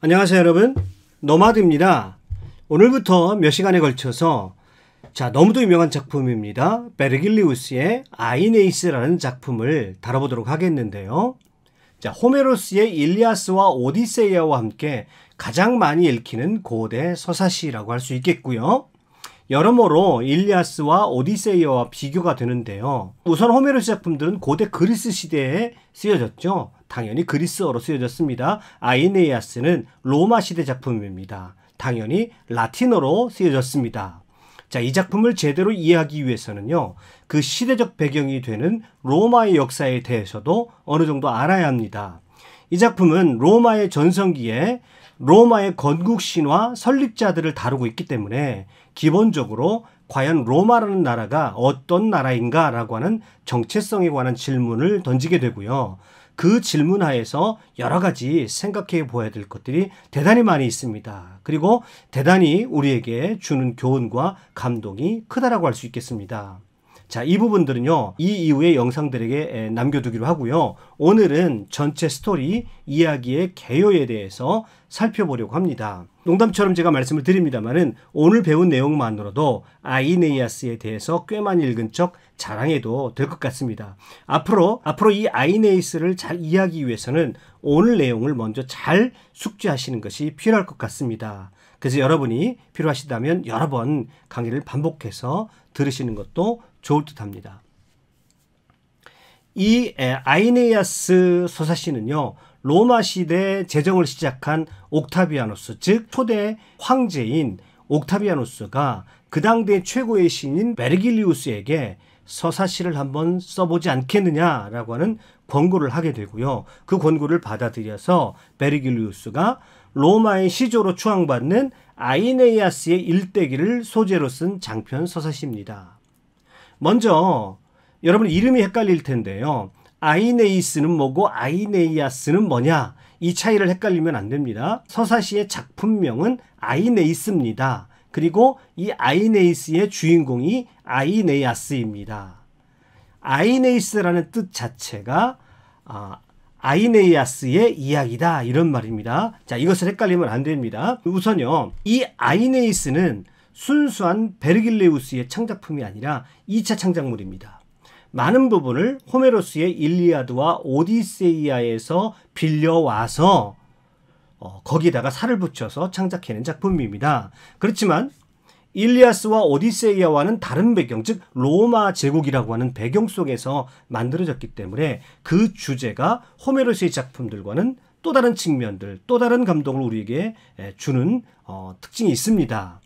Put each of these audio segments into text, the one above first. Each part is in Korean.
안녕하세요 여러분 노마드입니다 오늘부터 몇 시간에 걸쳐서 자 너무도 유명한 작품입니다 베르길리우스의 아이네이스라는 작품을 다뤄보도록 하겠는데요 자 호메로스의 일리아스와 오디세이아와 함께 가장 많이 읽히는 고대 서사시라고 할 수 있겠고요 여러모로 일리아스와 오디세이아와 비교가 되는데요 우선 호메로스 작품들은 고대 그리스 시대에 쓰여졌죠 당연히 그리스어로 쓰여졌습니다. 아이네아스는 이 로마 시대 작품입니다. 당연히 라틴어로 쓰여졌습니다. 자, 이 작품을 제대로 이해하기 위해서는요, 그 시대적 배경이 되는 로마의 역사에 대해서도 어느 정도 알아야 합니다. 이 작품은 로마의 전성기에 로마의 건국 신화 설립자들을 다루고 있기 때문에 기본적으로 과연 로마라는 나라가 어떤 나라인가라고 하는 정체성에 관한 질문을 던지게 되고요. 그 질문 하에서 여러 가지 생각해 보아야 될 것들이 대단히 많이 있습니다. 그리고 대단히 우리에게 주는 교훈과 감동이 크다라고 할 수 있겠습니다. 자, 이 부분들은요, 이 이후의 영상들에게 남겨두기로 하고요. 오늘은 전체 스토리 이야기의 개요에 대해서 살펴보려고 합니다. 농담처럼 제가 말씀을 드립니다만은 오늘 배운 내용만으로도 아이네이아스에 대해서 꽤 많이 읽은 척 자랑해도 될 것 같습니다. 앞으로 앞으로 이 아이네이스를 잘 이해하기 위해서는 오늘 내용을 먼저 잘 숙지하시는 것이 필요할 것 같습니다. 그래서 여러분이 필요하시다면 여러 번 강의를 반복해서 들으시는 것도 좋을 듯합니다. 이 아이네아스 소사시는요 로마 시대 재정을 시작한 옥타비아누스 즉 초대 황제인 옥타비아누스가 그 당대 최고의 신인 베르길리우스에게 서사시를 한번 써보지 않겠느냐라고 하는 권고를 하게 되고요. 그 권고를 받아들여서 베르길리우스가 로마의 시조로 추앙받는 아이네이아스의 일대기를 소재로 쓴 장편 서사시입니다. 먼저 여러분 이름이 헷갈릴 텐데요. 아이네이스는 뭐고 아이네이아스는 뭐냐? 이 차이를 헷갈리면 안 됩니다. 서사시의 작품명은 아이네이스입니다. 그리고 이 아이네이스의 주인공이 아이네이아스입니다. 아이네이스라는 뜻 자체가 아, 이네이아스의 이야기다 이런 말입니다. 자 이것을 헷갈리면 안 됩니다. 우선요 이 아이네이스는 순수한 베르길레우스의 창작품이 아니라 2차 창작물입니다. 많은 부분을 호메로스의 일리아드와 오디세이아에서 빌려와서 어, 거기다가 살을 붙여서 창작해낸 작품입니다. 그렇지만 일리아스와 오디세이아와는 다른 배경, 즉 로마 제국이라고 하는 배경 속에서 만들어졌기 때문에 그 주제가 호메로스의 작품들과는 또 다른 측면들, 또 다른 감동을 우리에게 주는 어, 특징이 있습니다.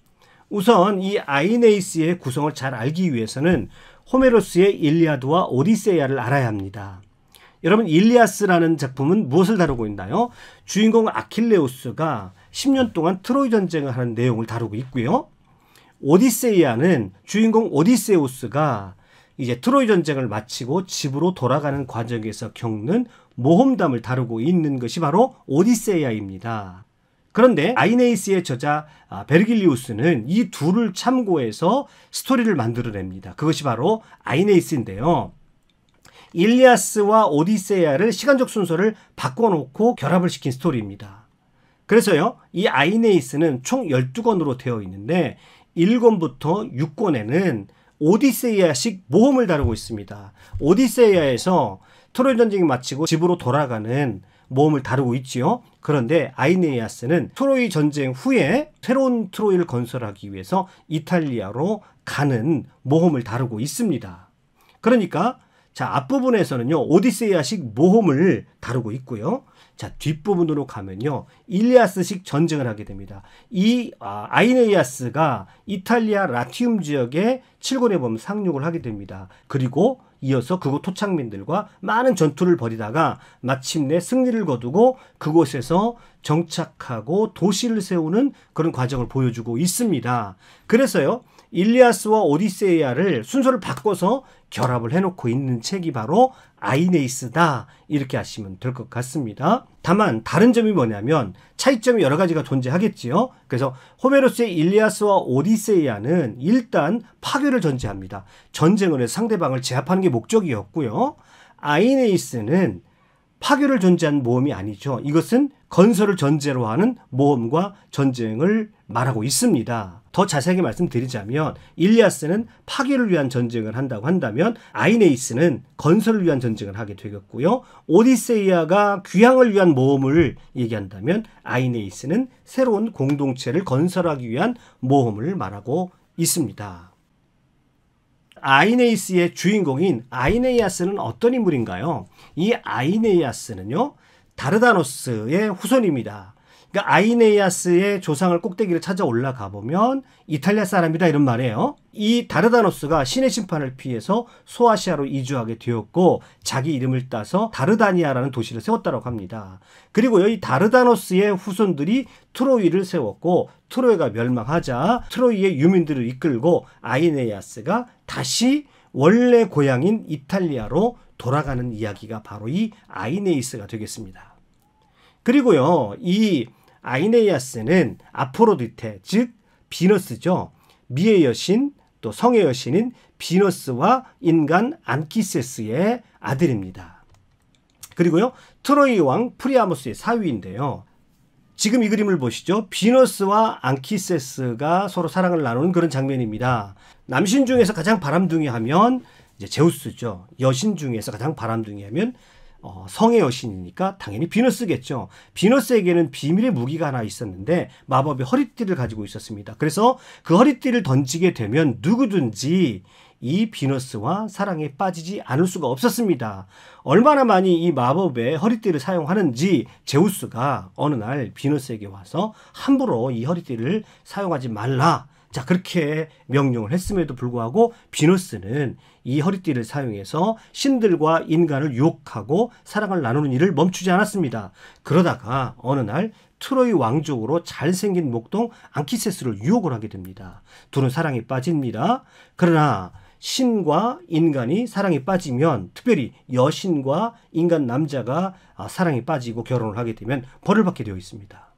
우선 이 아이네이스의 구성을 잘 알기 위해서는 호메로스의 일리아드와 오디세이아를 알아야 합니다. 여러분 일리아스라는 작품은 무엇을 다루고 있나요? 주인공 아킬레우스가 10년 동안 트로이 전쟁을 하는 내용을 다루고 있고요. 오디세이아는 주인공 오디세우스가 이제 트로이 전쟁을 마치고 집으로 돌아가는 과정에서 겪는 모험담을 다루고 있는 것이 바로 오디세이아입니다. 그런데 아이네이스의 저자 아, 베르길리우스는 이 둘을 참고해서 스토리를 만들어냅니다. 그것이 바로 아이네이스인데요. 일리아스와 오디세아를 시간적 순서를 바꿔놓고 결합을 시킨 스토리입니다. 그래서요, 이 아이네이스는 총 12권으로 되어 있는데 1권부터 6권에는 오디세이아식 모험을 다루고 있습니다. 오디세이아에서 트로이 전쟁이 마치고 집으로 돌아가는 모험을 다루고 있지요. 그런데 아이네이아스는 트로이 전쟁 후에 새로운 트로이를 건설하기 위해서 이탈리아로 가는 모험을 다루고 있습니다. 그러니까 자, 앞부분에서는요. 오디세이아식 모험을 다루고 있고요. 자, 뒷부분으로 가면요. 일리아스식 전쟁을 하게 됩니다. 이 아, 이네이아스가 이탈리아 라티움 지역에 칠군의 범 상륙을 하게 됩니다. 그리고 이어서 그곳 토착민들과 많은 전투를 벌이다가 마침내 승리를 거두고 그곳에서 정착하고 도시를 세우는 그런 과정을 보여주고 있습니다. 그래서요. 일리아스와 오디세이아를 순서를 바꿔서 결합을 해놓고 있는 책이 바로 아이네이스다 이렇게 아시면 될 것 같습니다. 다만 다른 점이 뭐냐면 차이점이 여러 가지가 존재하겠지요. 그래서 호메로스의 일리아스와 오디세이아는 일단 파괴를 전제합니다. 전쟁을 해서 상대방을 제압하는 게 목적이었고요. 아이네이스는 파괴를 존재한 모험이 아니죠. 이것은 건설을 전제로 하는 모험과 전쟁을 말하고 있습니다. 더 자세하게 말씀드리자면 일리아스는 파괴를 위한 전쟁을 한다고 한다면 아이네이스는 건설을 위한 전쟁을 하게 되겠고요. 오디세이아가 귀향을 위한 모험을 얘기한다면 아이네이스는 새로운 공동체를 건설하기 위한 모험을 말하고 있습니다. 아이네이스의 주인공인 아이네이아스는 어떤 인물인가요? 이 아이네이아스는요. 다르다노스의 후손입니다. 그러니까 아이네이아스의 조상을 꼭대기를 찾아 올라가 보면 이탈리아 사람이다 이런 말이에요. 이 다르다노스가 신의 심판을 피해서 소아시아로 이주하게 되었고 자기 이름을 따서 다르다니아라는 도시를 세웠다고 합니다. 그리고 이 다르다노스의 후손들이 트로이를 세웠고 트로이가 멸망하자 트로이의 유민들을 이끌고 아이네이아스가 다시 원래 고향인 이탈리아로 돌아가는 이야기가 바로 이 아이네이스가 되겠습니다. 그리고요, 이 아이네이아스는 아프로디테즉 비너스죠. 미의 여신, 또 성의 여신인 비너스와 인간 안키세스의 아들입니다. 그리고요, 트로이 왕 프리아모스의 사위인데요. 지금 이 그림을 보시죠. 비너스와 안키세스가 서로 사랑을 나누는 그런 장면입니다. 남신 중에서 가장 바람둥이 하면 이제 제우스죠. 여신 중에서 가장 바람둥이 하면 어, 성의 여신이니까 당연히 비너스겠죠. 비너스에게는 비밀의 무기가 하나 있었는데 마법의 허리띠를 가지고 있었습니다. 그래서 그 허리띠를 던지게 되면 누구든지 이 비너스와 사랑에 빠지지 않을 수가 없었습니다. 얼마나 많이 이 마법의 허리띠를 사용하는지 제우스가 어느 날 비너스에게 와서 함부로 이 허리띠를 사용하지 말라 자, 그렇게 명령을 했음에도 불구하고 비너스는 이 허리띠를 사용해서 신들과 인간을 유혹하고 사랑을 나누는 일을 멈추지 않았습니다. 그러다가 어느 날 트로이 왕족으로 잘생긴 목동 앙키세스를 유혹을 하게 됩니다. 둘은 사랑에 빠집니다. 그러나 신과 인간이 사랑에 빠지면 특별히 여신과 인간 남자가 아, 사랑에 빠지고 결혼을 하게 되면 벌을 받게 되어 있습니다.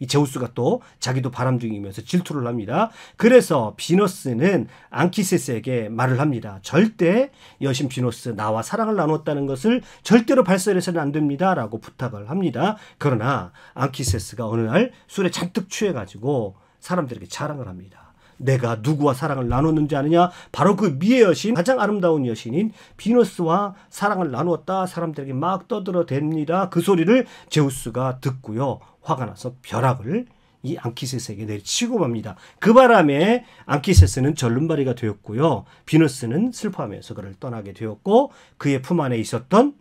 이 제우스가 또 자기도 바람둥이면서 질투를 합니다. 그래서 비너스는 앙키세스에게 말을 합니다. 절대 여신 비너스 나와 사랑을 나눴다는 것을 절대로 발설해서는 안 됩니다라고 부탁을 합니다. 그러나 앙키세스가 어느 날 술에 잔뜩 취해 가지고 사람들에게 자랑을 합니다. 내가 누구와 사랑을 나눴는지 아느냐? 바로 그 미의 여신, 가장 아름다운 여신인 비너스와 사랑을 나누었다. 사람들에게 막 떠들어댑니다. 그 소리를 제우스가 듣고요. 화가 나서 벼락을 이 앙키세스에게 내리치고 맙니다. 그 바람에 앙키세스는 절름발이가 되었고요. 비너스는 슬퍼하면서 그를 떠나게 되었고 그의 품 안에 있었던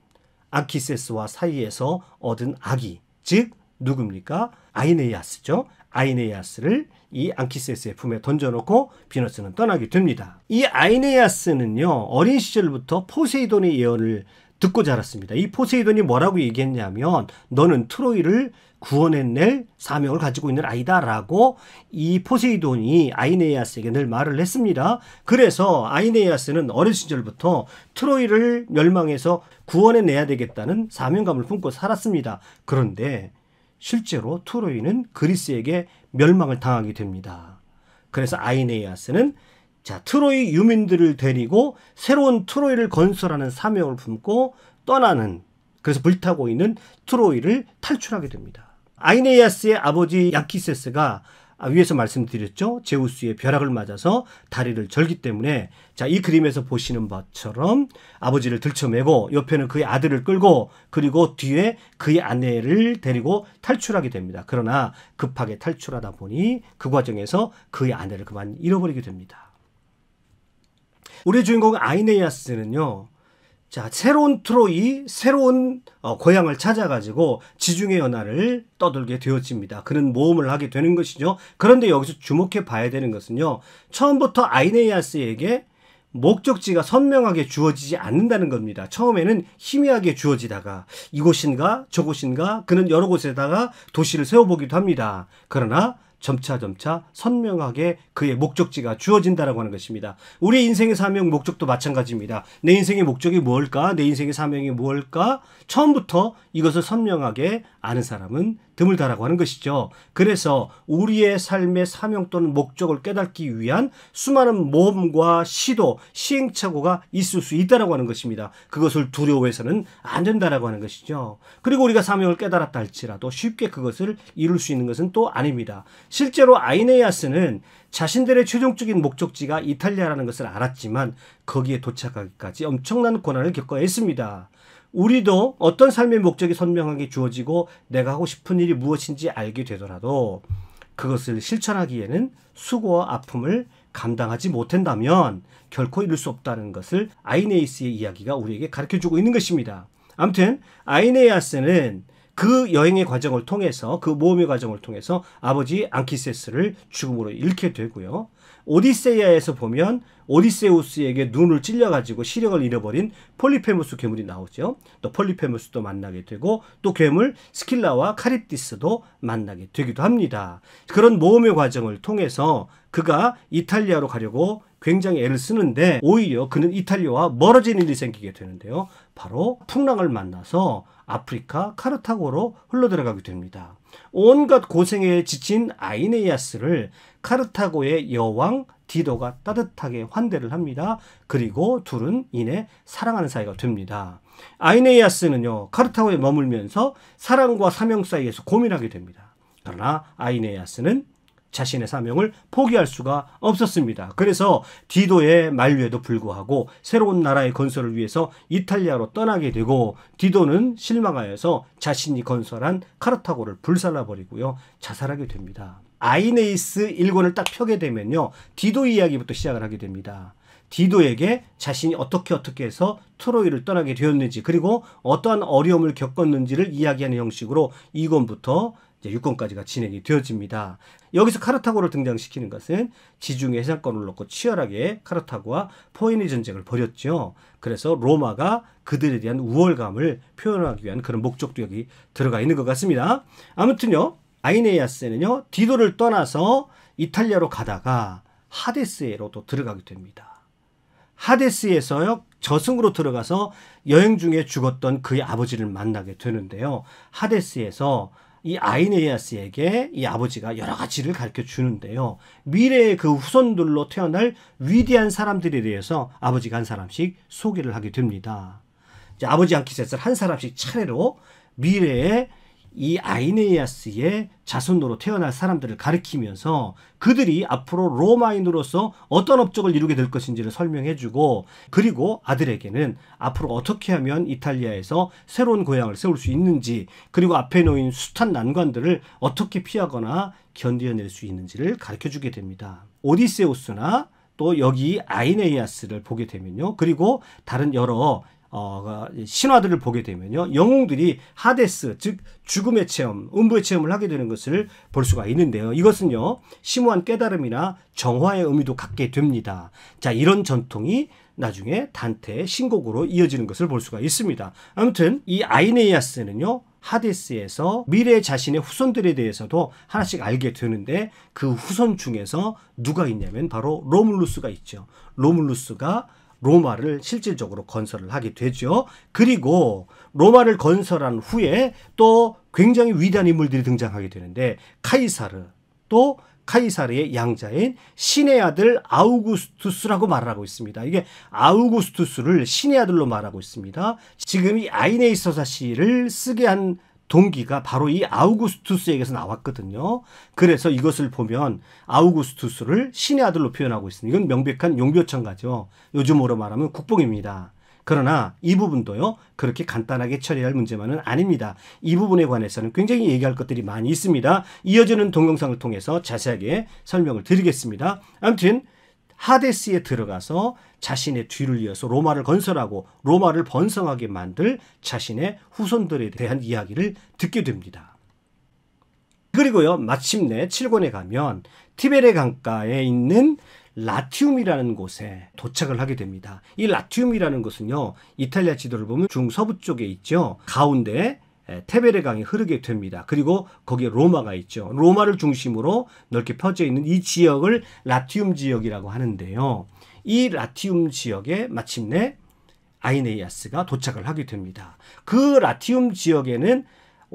앙키세스와 사이에서 얻은 아기, 즉 누굽니까? 아이네이아스죠. 아이네이아스를 이 앙키세스의 품에 던져놓고 비너스는 떠나게 됩니다. 이 아이네아스는요 이 어린 시절부터 포세이돈의 예언을 듣고 자랐습니다. 이 포세이돈이 뭐라고 얘기했냐면 너는 트로이를 구원해낼 사명을 가지고 있는 아이다라고 이 포세이돈이 아이네이아스에게 늘 말을 했습니다. 그래서 아이네이아스는 어린 시절부터 트로이를 멸망해서 구원해내야 되겠다는 사명감을 품고 살았습니다. 그런데 실제로 트로이는 그리스에게 멸망을 당하게 됩니다. 그래서 아이네이아스는 자, 트로이 유민들을 데리고 새로운 트로이를 건설하는 사명을 품고 떠나는 그래서 불타고 있는 트로이를 탈출하게 됩니다. 아이네이아스의 아버지 야키세스가 위에서 말씀드렸죠. 제우스의 벼락을 맞아서 다리를 절기 때문에 자, 이 그림에서 보시는 바처럼 아버지를 들쳐매고 옆에는 그의 아들을 끌고 그리고 뒤에 그의 아내를 데리고 탈출하게 됩니다. 그러나 급하게 탈출하다 보니 그 과정에서 그의 아내를 그만 잃어버리게 됩니다. 우리 주인공 아이네이아스는요. 자, 새로운 트로이, 새로운 어, 고향을 찾아가지고 지중해 연안을 떠돌게 되어집니다. 그는 모험을 하게 되는 것이죠. 그런데 여기서 주목해 봐야 되는 것은요. 처음부터 아이네이아스에게 목적지가 선명하게 주어지지 않는다는 겁니다. 처음에는 희미하게 주어지다가 이곳인가 저곳인가 그는 여러 곳에다가 도시를 세워보기도 합니다. 그러나 점차 점차 선명하게 그의 목적지가 주어진다라고 하는 것입니다. 우리 인생의 사명 목적도 마찬가지입니다. 내 인생의 목적이 뭘까? 내 인생의 사명이 뭘까? 처음부터 이것을 선명하게 아는 사람은 드물다라고 하는 것이죠. 그래서 우리의 삶의 사명 또는 목적을 깨닫기 위한 수많은 모험과 시도, 시행착오가 있을 수 있다라고 하는 것입니다. 그것을 두려워해서는 안 된다라고 하는 것이죠. 그리고 우리가 사명을 깨달았다 할지라도 쉽게 그것을 이룰 수 있는 것은 또 아닙니다. 실제로 아이네아스는 자신들의 최종적인 목적지가 이탈리아라는 것을 알았지만 거기에 도착하기까지 엄청난 고난을 겪어야 했습니다. 우리도 어떤 삶의 목적이 선명하게 주어지고 내가 하고 싶은 일이 무엇인지 알게 되더라도 그것을 실천하기에는 수고와 아픔을 감당하지 못한다면 결코 이룰 수 없다는 것을 아이네이스의 이야기가 우리에게 가르쳐 주고 있는 것입니다. 아무튼 아이네아스는 이그 여행의 과정을 통해서 그 모험의 과정을 통해서 아버지 앙키세스를 죽음으로 잃게 되고요. 오디세이아에서 보면 오디세우스에게 눈을 찔려가지고 시력을 잃어버린 폴리페무스 괴물이 나오죠. 또 폴리페무스도 만나게 되고 또 괴물 스킬라와 카리티스도 만나게 되기도 합니다. 그런 모험의 과정을 통해서 그가 이탈리아로 가려고 굉장히 애를 쓰는데 오히려 그는 이탈리아와 멀어진 일이 생기게 되는데요. 바로 풍랑을 만나서 아프리카 카르타고로 흘러들어가게 됩니다. 온갖 고생에 지친 아이네이아스를 카르타고의 여왕 디도가 따뜻하게 환대를 합니다. 그리고 둘은 이내 사랑하는 사이가 됩니다. 아이네이아스는요, 카르타고에 머물면서 사랑과 사명 사이에서 고민하게 됩니다. 그러나 아이네이아스는 자신의 사명을 포기할 수가 없었습니다. 그래서 디도의 만류에도 불구하고 새로운 나라의 건설을 위해서 이탈리아로 떠나게 되고 디도는 실망하여서 자신이 건설한 카르타고를 불살라버리고요. 자살하게 됩니다. 아이네이스 1권을 딱 펴게 되면요. 디도 이야기부터 시작을 하게 됩니다. 디도에게 자신이 어떻게 어떻게 해서 트로이를 떠나게 되었는지 그리고 어떠한 어려움을 겪었는지를 이야기하는 형식으로 2권부터 이제 6권까지가 진행이 되어집니다. 여기서 카르타고를 등장시키는 것은 지중해 해상권을 놓고 치열하게 카르타고와 포인의 전쟁을 벌였죠. 그래서 로마가 그들에 대한 우월감을 표현하기 위한 그런 목적도 여기 들어가 있는 것 같습니다. 아무튼요. 아이네아스는요 디도를 떠나서 이탈리아로 가다가 하데스에로 또 들어가게 됩니다. 하데스에서요 저승으로 들어가서 여행 중에 죽었던 그의 아버지를 만나게 되는데요. 하데스에서 이 아이네아스에게 이 아버지가 여러 가지를 가르쳐 주는데요. 미래의 그 후손들로 태어날 위대한 사람들에 대해서 아버지가 한 사람씩 소개를 하게 됩니다. 이제 아버지 안키세스를 한 사람씩 차례로 미래의 이 아이네이아스의 자손으로 태어날 사람들을 가리키면서 그들이 앞으로 로마인으로서 어떤 업적을 이루게 될 것인지를 설명해주고 그리고 아들에게는 앞으로 어떻게 하면 이탈리아에서 새로운 고향을 세울 수 있는지 그리고 앞에 놓인 숱한 난관들을 어떻게 피하거나 견뎌낼 수 있는지를 가르쳐주게 됩니다. 오디세우스나 또 여기 아이네이아스를 보게 되면요. 그리고 다른 여러 어, 그 신화들을 보게 되면요. 영웅들이 하데스, 즉 죽음의 체험, 음부의 체험을 하게 되는 것을 볼 수가 있는데요. 이것은요. 심오한 깨달음이나 정화의 의미도 갖게 됩니다. 자, 이런 전통이 나중에 단테의 신곡으로 이어지는 것을 볼 수가 있습니다. 아무튼 이 아이네이아스는요. 하데스에서 미래 자신의 후손들에 대해서도 하나씩 알게 되는데 그 후손 중에서 누가 있냐면 바로 로물루스가 있죠. 로물루스가 로마를 실질적으로 건설을 하게 되죠. 그리고 로마를 건설한 후에 또 굉장히 위대한 인물들이 등장하게 되는데 카이사르 또 카이사르의 양자인 신의 아들 아우구스투스라고 말 하고 있습니다. 이게 아우구스투스를 신의 아들로 말하고 있습니다. 지금 이 아이네이서사 시를 쓰게 한 동기가 바로 이 아우구스투스에게서 나왔거든요. 그래서 이것을 보면 아우구스투스를 신의 아들로 표현하고 있습니다. 이건 명백한 용교천가죠. 요즘으로 말하면 국뽕입니다. 그러나 이 부분도요 그렇게 간단하게 처리할 문제만은 아닙니다. 이 부분에 관해서는 굉장히 얘기할 것들이 많이 있습니다. 이어지는 동영상을 통해서 자세하게 설명을 드리겠습니다. 아무튼 하데스에 들어가서 자신의 뒤를 이어서 로마를 건설하고 로마를 번성하게 만들 자신의 후손들에 대한 이야기를 듣게 됩니다. 그리고요, 마침내 7권에 가면 티베레 강가에 있는 라티움이라는 곳에 도착을 하게 됩니다. 이 라티움이라는 곳은요, 이탈리아 지도를 보면 중서부 쪽에 있죠. 가운데 테베레강이 흐르게 됩니다. 그리고 거기에 로마가 있죠. 로마를 중심으로 넓게 퍼져 있는 이 지역을 라티움 지역이라고 하는데요. 이 라티움 지역에 마침내 아이네이아스가 도착을 하게 됩니다. 그 라티움 지역에는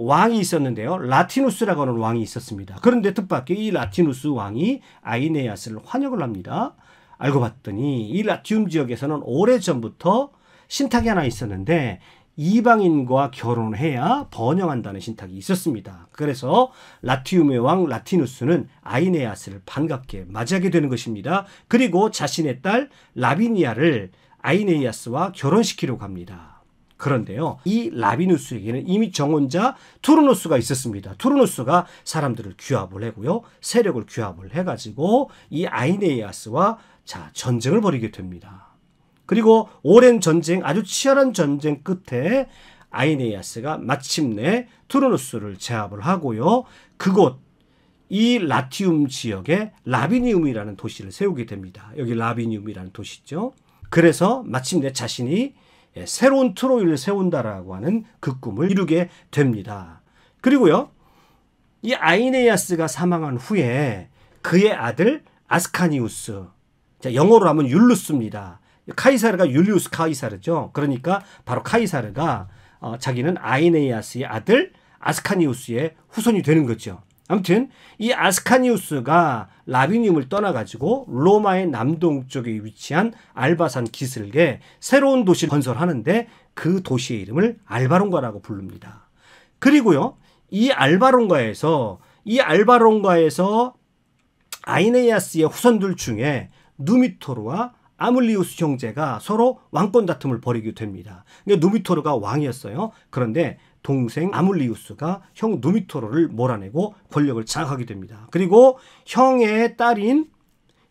왕이 있었는데요. 라티누스라고 하는 왕이 있었습니다. 그런데 뜻밖의 이 라티누스 왕이 아이네아스를 이 환영을 합니다. 알고 봤더니 이 라티움 지역에서는 오래전부터 신탁이 하나 있었는데 이방인과 결혼해야 번영한다는 신탁이 있었습니다. 그래서 라티움의 왕 라티누스는 아이네아스를 반갑게 맞이하게 되는 것입니다. 그리고 자신의 딸 라비니아를 아이네아스와 결혼시키려고 합니다. 그런데요, 이 라비누스에게는 이미 정혼자 투르노스가 있었습니다. 투르노스가 사람들을 규합을 하고요, 세력을 규합을 해가지고 이 아이네아스와 자 전쟁을 벌이게 됩니다. 그리고 오랜 전쟁, 아주 치열한 전쟁 끝에 아이네이아스가 마침내 투르누스를 제압을 하고요. 그곳 이 라티움 지역에 라비니움이라는 도시를 세우게 됩니다. 여기 라비니움이라는 도시죠. 그래서 마침내 자신이 예, 새로운 트로이를 세운다라고 하는 그 꿈을 이루게 됩니다. 그리고요. 이 아이네아스가 이 사망한 후에 그의 아들 아스카니우스, 영어로 하면 율루스입니다. 카이사르가 율리우스 카이사르죠. 그러니까 바로 카이사르가 어, 자기는 아이네이아스의 아들 아스카니우스의 후손이 되는 거죠. 아무튼 이 아스카니우스가 라비늄을 떠나가지고 로마의 남동쪽에 위치한 알바산 기슭에 새로운 도시를 건설하는데 그 도시의 이름을 알바론가라고 부릅니다. 그리고요 이 알바론가에서 이 알바론가에서 아이네아스의 이 후손들 중에 누미토르와 아물리우스 형제가 서로 왕권 다툼을 벌이게 됩니다. 그러니까 누미토르가 왕이었어요. 그런데 동생 아물리우스가 형 누미토르를 몰아내고 권력을 장악하게 됩니다. 그리고 형의 딸인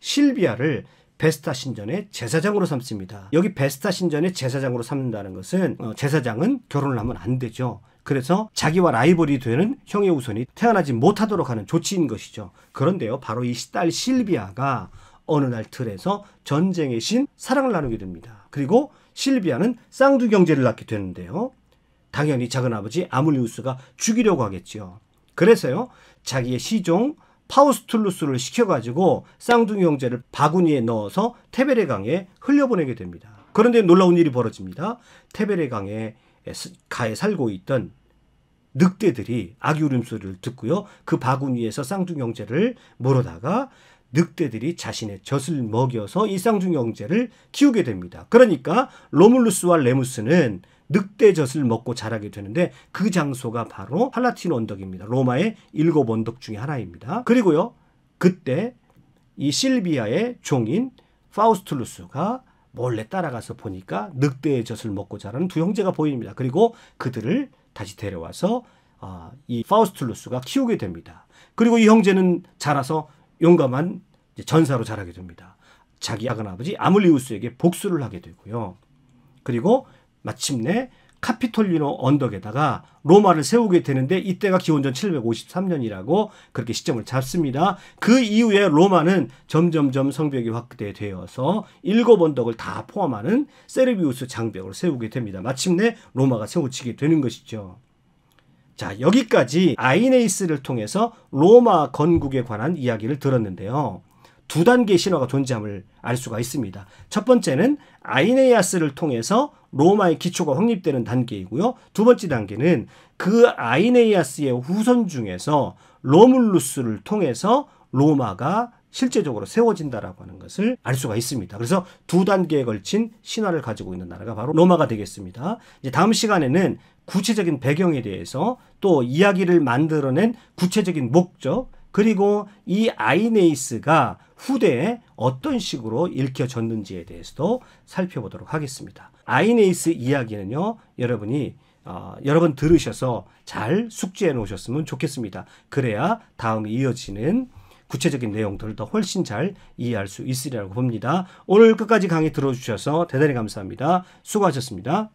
실비아를 베스타 신전의 제사장으로 삼습니다. 여기 베스타 신전의 제사장으로 삼는다는 것은 어, 제사장은 결혼을 하면 안 되죠. 그래서 자기와 라이벌이 되는 형의 우선이 태어나지 못하도록 하는 조치인 것이죠. 그런데요, 바로 이 딸 실비아가 어느 날 틀에서 전쟁의 신 사랑을 나누게 됩니다. 그리고 실비아는 쌍두 경제를 낳게 되는데요. 당연히 작은 아버지 아물리우스가 죽이려고 하겠지요. 그래서요, 자기의 시종 파우스툴루스를 시켜가지고 쌍둥이 형제를 바구니에 넣어서 테베레 강에 흘려보내게 됩니다. 그런데 놀라운 일이 벌어집니다. 테베레 강에 가에 살고 있던 늑대들이 아기 울음소리를 듣고요. 그 바구니에서 쌍둥이 형제를 몰아다가 늑대들이 자신의 젖을 먹여서 이상중영제를 키우게 됩니다. 그러니까 로물루스와 레무스는 늑대 젖을 먹고 자라게 되는데 그 장소가 바로 팔라틴 언덕입니다. 로마의 일곱 언덕 중의 하나입니다. 그리고요. 그때 이 실비아의 종인 파우스툴루스가 몰래 따라가서 보니까 늑대의 젖을 먹고 자라는 두 형제가 보입니다. 그리고 그들을 다시 데려와서 아, 이 파우스툴루스가 키우게 됩니다. 그리고 이 형제는 자라서 용감한 전사로 자라게 됩니다. 자기 아은 아버지 아물리우스에게 복수를 하게 되고요. 그리고 마침내 카피톨리노 언덕에다가 로마를 세우게 되는데 이때가 기원전 753년이라고 그렇게 시점을 잡습니다. 그 이후에 로마는 점점점 성벽이 확대되어서 일곱 언덕을 다 포함하는 세르비우스 장벽을 세우게 됩니다. 마침내 로마가 세워지게 되는 것이죠. 자, 여기까지 아이네이스를 통해서 로마 건국에 관한 이야기를 들었는데요. 두 단계 의 신화가 존재함을 알 수가 있습니다. 첫 번째는 아이네아스를 통해서 로마의 기초가 확립되는 단계이고요. 두 번째 단계는 그 아이네아스의 후손 중에서 로물루스를 통해서 로마가 실제적으로 세워진다라고 하는 것을 알 수가 있습니다. 그래서 두 단계에 걸친 신화를 가지고 있는 나라가 바로 로마가 되겠습니다. 이제 다음 시간에는 구체적인 배경에 대해서 또 이야기를 만들어낸 구체적인 목적 그리고 이 아이네이스가 후대에 어떤 식으로 읽혀졌는지에 대해서도 살펴보도록 하겠습니다. 아이네이스 이야기는요, 여러분이 어, 여러 분 들으셔서 잘 숙지해 놓으셨으면 좋겠습니다. 그래야 다음에 이어지는 구체적인 내용들을 더 훨씬 잘 이해할 수 있으리라고 봅니다. 오늘 끝까지 강의 들어주셔서 대단히 감사합니다. 수고하셨습니다.